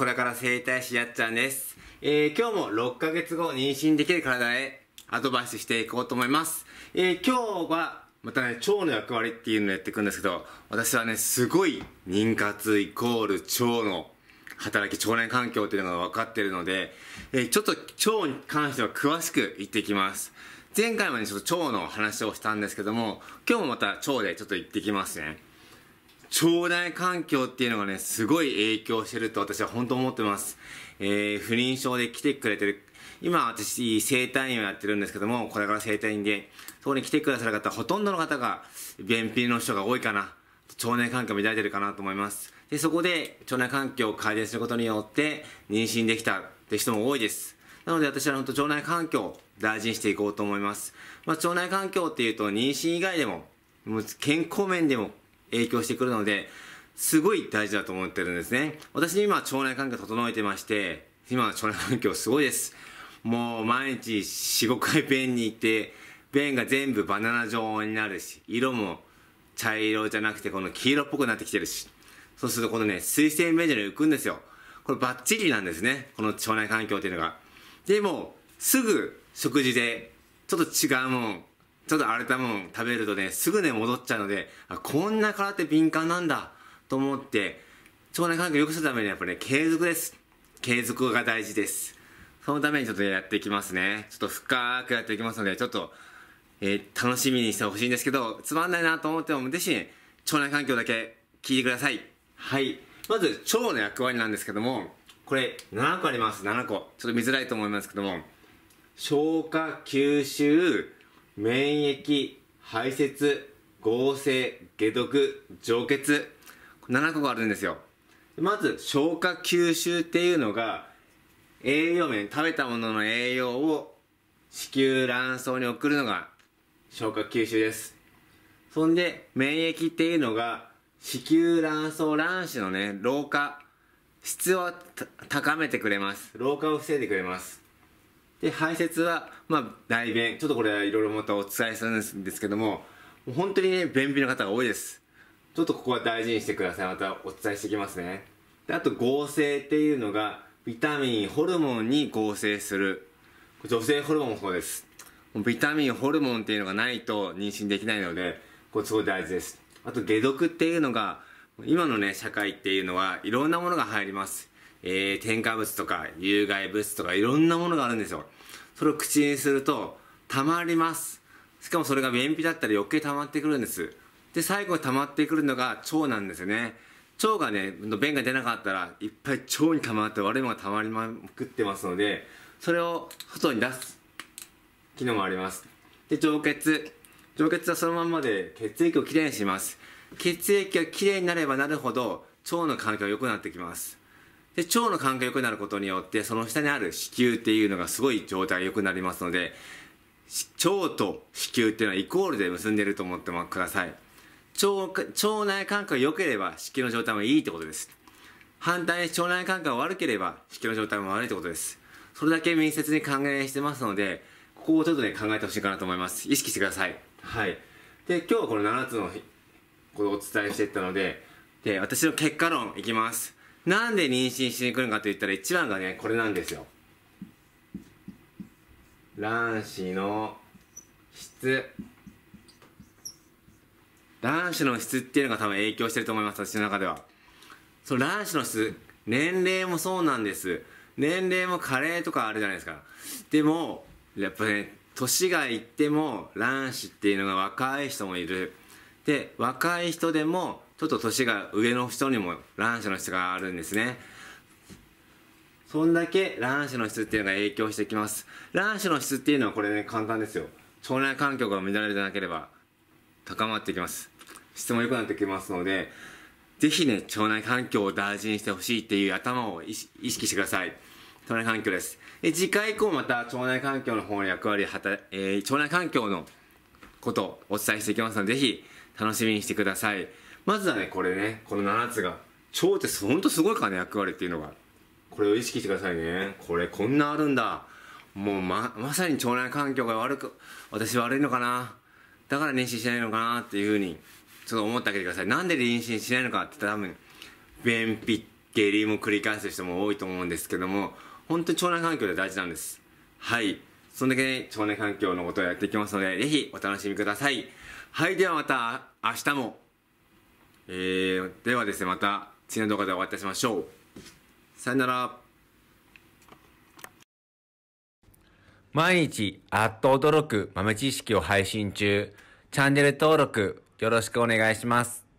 これから整体師やっちゃんです。えー、今日も6ヶ月後妊娠できる体へアドバイスしていこうと思います。えー、今日はまたね、腸の役割っていうのをやっていくんですけど、私はね、すごい妊活イコール腸の働き、腸内環境っていうのが分かってるので、えー、ちょっと腸に関しては詳しく言っていきます。前回までちょっと腸の話をしたんですけども、今日もまた腸でちょっと行ってきますね。腸内環境っていうのがね、すごい影響してると私は本当思ってます。えー、不妊症で来てくれてる。今私、生体院をやってるんですけども、これから生体院で、そこに来てくださる方、ほとんどの方が、便秘の人が多いかな。腸内環境乱れてるかなと思います。で、そこで腸内環境を改善することによって、妊娠できたって人も多いです。なので私は本当腸内環境を大事にしていこうと思います。まあ、腸内環境っていうと、妊娠以外でも、もう健康面でも影響してくるので、すごい大事だと思ってるんですね。私今、腸内環境整えてまして、今の腸内環境すごいです。もう毎日4、5回便に行って、便が全部バナナ状になるし、色も茶色じゃなくてこの黄色っぽくなってきてるし、そうするとこのね、水性便所に浮くんですよ。これバッチリなんですね。この腸内環境っていうのが。でも、すぐ食事でちょっと違うもんちょっと荒れたもん食べるとね、すぐね、戻っちゃうので、あ、こんな体って敏感なんだと思って、腸内環境を良くするためにやっぱね、継続です。継続が大事です。そのためにちょっとやっていきますね。ちょっと深くやっていきますので、ちょっと、えー、楽しみにしてほしいんですけど、つまんないなと思っても、ぜひ、腸内環境だけ聞いてください。はい。まず、腸の役割なんですけども、これ、7個あります。7個。ちょっと見づらいと思いますけども、消化、吸収、免疫排泄合成解毒浄血7個があるんですよまず消化吸収っていうのが栄養面食べたものの栄養を子宮卵巣に送るのが消化吸収ですそんで免疫っていうのが子宮卵巣卵子のね老化質を高めてくれます老化を防いでくれますで排泄は、まあ、大便ちょっとこれいろいろまたお伝えするんですけどももう本当にね便秘の方が多いですちょっとここは大事にしてくださいまたお伝えしていきますねであと合成っていうのがビタミンホルモンに合成する女性ホルモンのそうですビタミンホルモンっていうのがないと妊娠できないのでこれすごい大事ですあと解毒っていうのが今のね社会っていうのはいろんなものが入りますえー、添加物とか有害物質とかいろんなものがあるんですよ。それを口にすると、たまります。しかもそれが便秘だったら余計たまってくるんです。で、最後にまってくるのが腸なんですよね。腸がね、便が出なかったら、いっぱい腸にたまって悪いものがたまりまくってますので、それを外に出す機能もあります。で、腸血。腸血はそのままで血液をきれいにします。血液がきれいになればなるほど、腸の環境が良くなってきます。で腸の環境が良くなることによってその下にある子宮っていうのがすごい状態が良くなりますので腸と子宮っていうのはイコールで結んでると思ってください腸腸内環境が良ければ子宮の状態もいいってことです反対に腸内環境が悪ければ子宮の状態も悪いってことですそれだけ密接に関連してますのでここをちょっとね考えてほしいかなと思います意識してくださいはいで今日はこの7つのことをお伝えしていったのでで私の結果論いきますなんで妊娠しに来るのかといったら一番がねこれなんですよ卵子の質卵子の質っていうのが多分影響してると思います私の中ではそう卵子の質年齢もそうなんです年齢も加齢とかあるじゃないですかでもやっぱね年がいっても卵子っていうのが若い人もいるで若い人でもちょっと年が上の人にも卵子の質があるんですねそんだけ卵子の質っていうのが影響してきます卵子の質っていうのはこれね簡単ですよ腸内環境が乱れてなければ高まってきます質も良くなってきますのでぜひね腸内環境を大事にしてほしいっていう頭を意識してください腸内環境ですで次回以降また腸内環境の方の役割はた、えー、腸内環境のことをお伝えしていきますのでぜひ楽しみにしてくださいまずはねこれねこの7つが腸ってほんとすごいからね役割っていうのがこれを意識してくださいねこれこんなあるんだもうままさに腸内環境が悪く私悪いのかなだから妊娠しないのかなっていうふうにちょっと思ってあげてくださいなんで妊娠しないのかって多分便秘下痢も繰り返す人も多いと思うんですけども本当に腸内環境で大事なんですはいそんだけ、ね、腸内環境のことをやっていきますので是非お楽しみくださいはいではまた明日もえー、ではですねまた次の動画でお会いいたしましょうさよなら毎日あっと驚く豆知識を配信中チャンネル登録よろしくお願いします